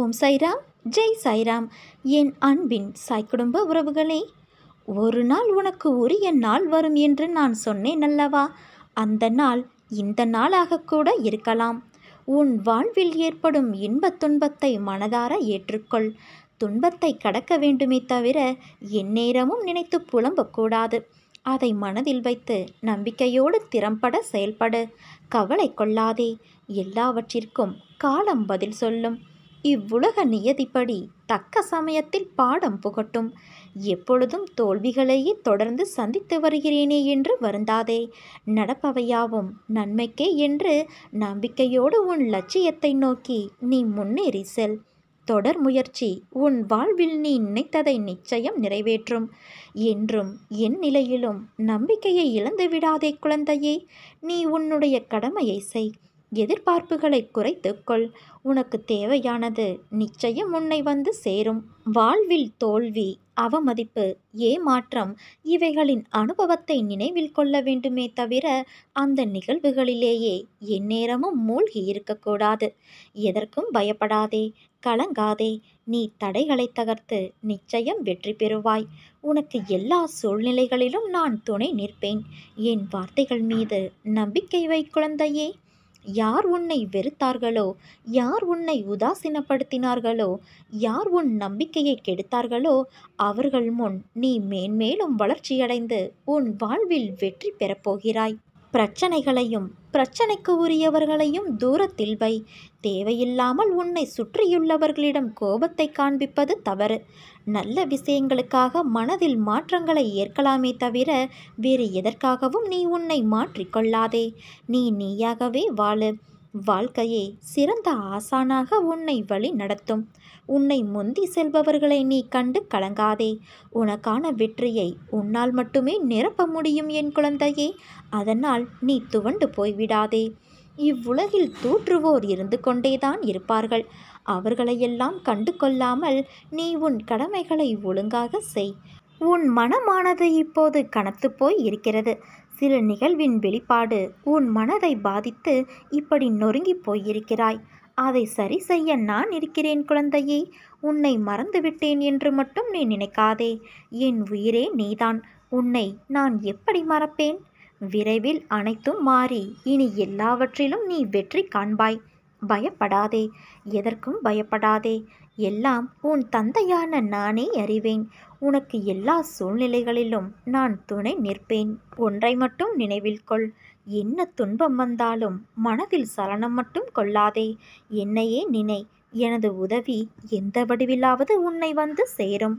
ஓம் சைராம் ஜெய் சைராம் என் அன்பின் சாய் குடும்ப உறவுகளே ஒரு நாள் உனக்கு உரிய நாள் வரும் என்று நான் சொன்னேன் அல்லவா அந்த நாள் இந்த நாளாக கூட இருக்கலாம் உன் வாழ்வில் ஏற்படும் இன்பத் துன்பத்தை மனதார ஏற்றுக்கொள் துன்பத்தை கடக்க வேண்டுமே தவிர எந்நேரமும் நினைத்து புலம்பக்கூடாது அதை மனதில் வைத்து நம்பிக்கையோடு திறம்பட செயல்படு கவலை கொள்ளாதே எல்லாவற்றிற்கும் காலம் பதில் சொல்லும் இவ்வுலக நியதிப்படி தக்க சமயத்தில் பாடம் புகட்டும் எப்பொழுதும் தோல்விகளையே தொடர்ந்து சந்தித்து வருகிறேனே என்று வருந்தாதே நடப்பவையாவும் நன்மைக்கே என்று நம்பிக்கையோடு உன் லட்சியத்தை நோக்கி நீ முன்னேறி செல் தொடர் முயற்சி உன் வாழ்வில் நீ நினைத்ததை நிச்சயம் நிறைவேற்றும் என்றும் என் நிலையிலும் நம்பிக்கையை இழந்து விடாதே குழந்தையே நீ உன்னுடைய கடமையை செய் எதிர்பார்ப்புகளை குறைத்துக்கொள் உனக்கு தேவையானது நிச்சயம் உன்னை வந்து சேரும் வாழ்வில் தோல்வி அவமதிப்பு ஏமாற்றம் இவைகளின் அனுபவத்தை நினைவில் கொள்ள வேண்டுமே தவிர அந்த நிகழ்வுகளிலேயே எந்நேரமும் மூழ்கி இருக்கக்கூடாது எதற்கும் பயப்படாதே கலங்காதே நீ தடைகளை தகர்த்து நிச்சயம் வெற்றி பெறுவாய் உனக்கு எல்லா சூழ்நிலைகளிலும் நான் துணை நிற்பேன் என் வார்த்தைகள் மீது நம்பிக்கை வை குழந்தையே யார் உன்னை வெறுத்தார்களோ யார் உன்னை உதாசீனப்படுத்தினார்களோ யார் உன் நம்பிக்கையை கெடுத்தார்களோ அவர்கள் முன் நீ மேன்மேலும் வளர்ச்சியடைந்து உன் வாழ்வில் வெற்றி பெறப்போகிறாய் பிரச்சனைகளையும் பிரச்சனைக்கு உரியவர்களையும் தூரத்தில் வை தேவையில்லாமல் உன்னை சுற்றியுள்ளவர்களிடம் கோபத்தை காண்பிப்பது தவறு நல்ல விஷயங்களுக்காக மனதில் மாற்றங்களை ஏற்கலாமே தவிர வேறு எதற்காகவும் நீ உன்னை மாற்றிக்கொள்ளாதே நீ நீயாகவே வாழு வாழ்க்கையே சிறந்த ஆசானாக உன்னை வழி நடத்தும் உன்னை முந்தி செல்பவர்களை நீ கண்டு கலங்காதே உனக்கான வெற்றியை உன்னால் மட்டுமே நிரப்ப முடியும் என் குழந்தையே அதனால் நீ துவண்டு போய்விடாதே இவ்வுலகில் தூற்றுவோர் இருந்து கொண்டேதான் இருப்பார்கள் அவர்களையெல்லாம் கண்டு கொள்ளாமல் நீ உன் கடமைகளை ஒழுங்காக செய் உன் மனமானது இப்போது கனத்து போய் இருக்கிறது சில நிகழ்வின் வெளிப்பாடு உன் மனதை பாதித்து இப்படி நொறுங்கி போயிருக்கிறாய் அதை சரி செய்ய நான் இருக்கிறேன் குழந்தையே உன்னை மறந்துவிட்டேன் என்று மட்டும் நீ நினைக்காதே என் உயிரே நீதான் உன்னை நான் எப்படி மறப்பேன் விரைவில் அனைத்தும் மாறி இனி எல்லாவற்றிலும் நீ வெற்றி காண்பாய் பயப்படாதே எதற்கும் பயப்படாதே எல்லாம் உன் தந்தையான நானே அறிவேன் உனக்கு எல்லா சூழ்நிலைகளிலும் நான் துணை நிற்பேன் ஒன்றை மட்டும் நினைவில் கொள் என்ன துன்பம் வந்தாலும் மனதில் சலனம் மட்டும் கொள்ளாதே என்னையே நினை எனது உதவி எந்த வடிவிலாவது உன்னை வந்து சேரும்